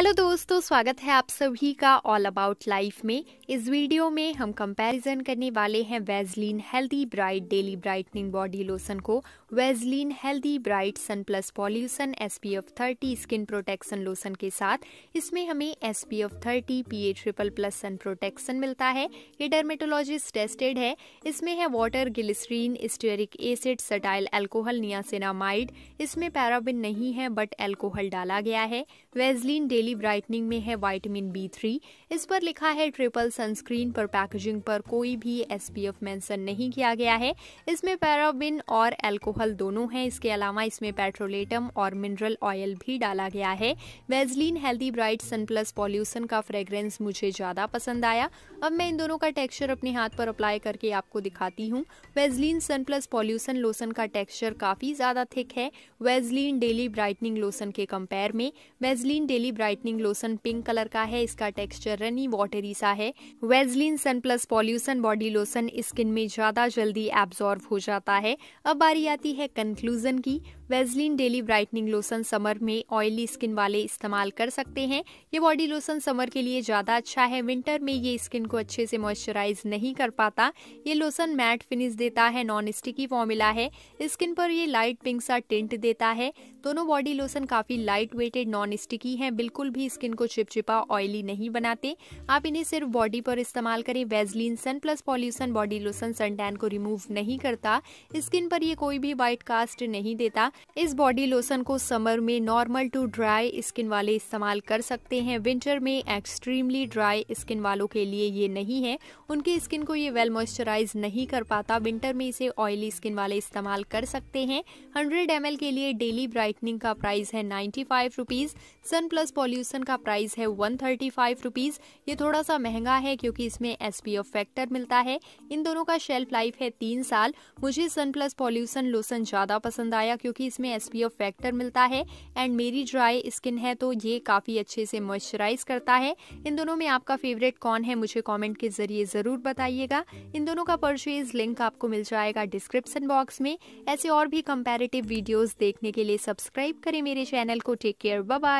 hello दोस्तों स्वागत है आप सभी का ऑल अबाउट लाइफ में इस वीडियो में हम कंपैरिजन करने वाले हैं Vaseline healthy bright daily brightening body lotion को Vaseline healthy bright sun plus pollution SPF thirty skin protection lotion के साथ इसमें हमें SPF P A triple plus sun protection मिलता है ये डर्मेटोलॉजिस्ट टेस्टेड है इसमें है water glycerin stearic acid cetyl alcohol niacinamide इसमें पैराबिन नहीं है बट एल्कोहल डाला गया है वेजलिन डेली डेली ब्राइटनिंग में है वाइटमिन बी थ्री इस पर लिखा है ट्रिपल सनस्क्रीन पर पैकेजिंग पर कोई भी एस पी एफ मैंसन नहीं किया गया है इसमें पैराबिन और एल्कोहल दोनों हैं इसके अलावा इसमें पेट्रोलेटम और मिनरल ऑयल भी डाला गया है Vaseline healthy bright sun plus pollution का फ्रेग्रेंस मुझे ज़्यादा पसंद आया अब मैं इन दोनों का टेक्सचर अपने हाथ पर अप्लाई करके आपको दिखाती हूँ Vaseline sun plus pollution lotion का टेक्सचर काफ़ी ज़्यादा थिक है वेजलिन डेली ब्राइटनिंग लोशन के कंपेयर में Vaseline daily bright brightening lotion pink colour का है इसका टेक्सचर रनी वॉटरी सा है Vaseline sun plus pollution body lotion skin में ज्यादा जल्दी एब्जॉर्ब हो जाता है अब बारी आती है कंक्लूजन की Vaseline daily brightening lotion summer में ऑयली स्किन वाले इस्तेमाल कर सकते हैं ये बॉडी लोशन समर के लिए ज़्यादा अच्छा है विंटर में ये स्किन को अच्छे से मॉइस्चराइज नहीं कर पाता ये लोशन मैट फिनिश देता है नॉन स्टिकी फॉर्मूला है स्किन पर ये लाइट पिंक सा टिंट देता है दोनों बॉडी लोशन काफ़ी लाइट वेटेड नॉन स्टिकी है बिल्कुल भी स्किन को चिपचिपा ऑयली नहीं बनाते आप इन्हें सिर्फ बॉडी पर इस्तेमाल करें Vaseline sun plus pollution body lotion suntan को रिमूव नहीं करता स्किन पर ये कोई भी वाइट कास्ट नहीं देता इस बॉडी लोशन को समर में नॉर्मल टू ड्राई स्किन वाले इस्तेमाल कर सकते हैं विंटर में एक्सट्रीमली ड्राई स्किन वालों के लिए ये नहीं है उनकी स्किन को ये वेल मॉइस्चराइज नहीं कर पाता विंटर में इसे ऑयली स्किन वाले इस्तेमाल कर सकते हैं हंड्रेड एम के लिए डेली ब्राइटनिंग का प्राइस है ninety five rupees sun plus pollution का प्राइस है वन थर्टी फाइव ये थोड़ा सा महंगा है क्योंकि इसमें एस फैक्टर मिलता है इन दोनों का शेल्फ लाइफ है तीन साल मुझे सन प्लस पॉल्यूशन लोशन ज़्यादा पसंद आया क्योंकि इसमें एस फैक्टर मिलता है एंड मेरी ड्राई स्किन है तो ये काफ़ी अच्छे से मॉइस्चराइज करता है इन दोनों में आपका फेवरेट कौन है मुझे कॉमेंट के ज़रिए ज़रूर बताइएगा इन दोनों का परचेज लिंक आपको मिल जाएगा डिस्क्रिप्सन बॉक्स में ऐसे और भी कंपेरेटिव वीडियोज़ देखने के लिए सब्सक्राइब करें मेरे चैनल को टेक केयर बाय